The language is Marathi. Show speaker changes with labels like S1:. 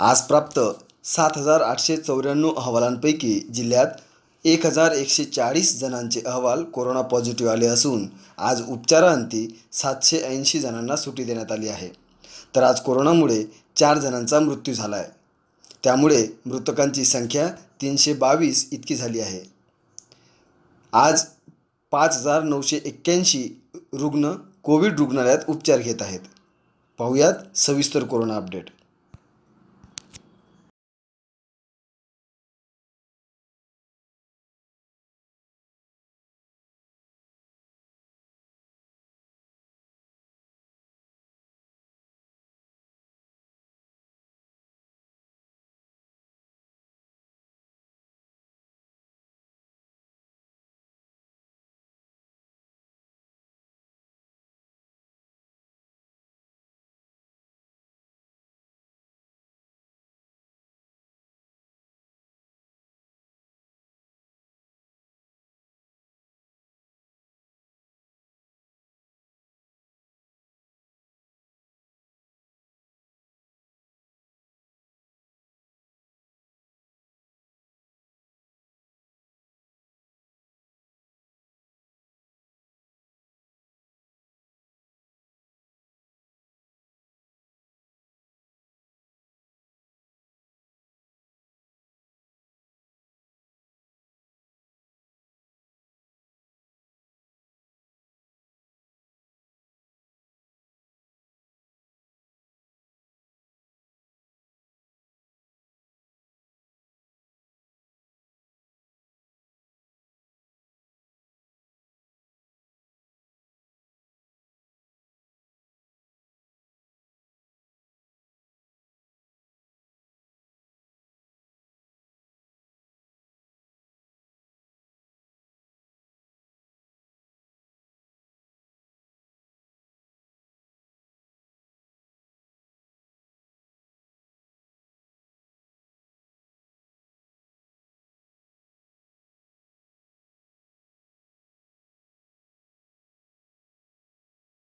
S1: आज
S2: प्राप्त सात हजार आठशे चौऱ्याण्णव अहवालांपैकी जिल्ह्यात एक हजार एकशे चाळीस जणांचे अहवाल कोरोना पॉझिटिव्ह आले असून आज उपचाराअंती सातशे ऐंशी जणांना सुटी देण्यात आली आहे तर आज कोरोनामुळे चार जणांचा मृत्यू झाला आहे त्यामुळे मृतकांची संख्या तीनशे बावीस इतकी झाली आहे आज पाच हजार नऊशे एक्क्याऐंशी रुग्ण कोविड रुग्णालयात उपचार घेत आहेत पाहुयात सविस्तर कोरोना अपडेट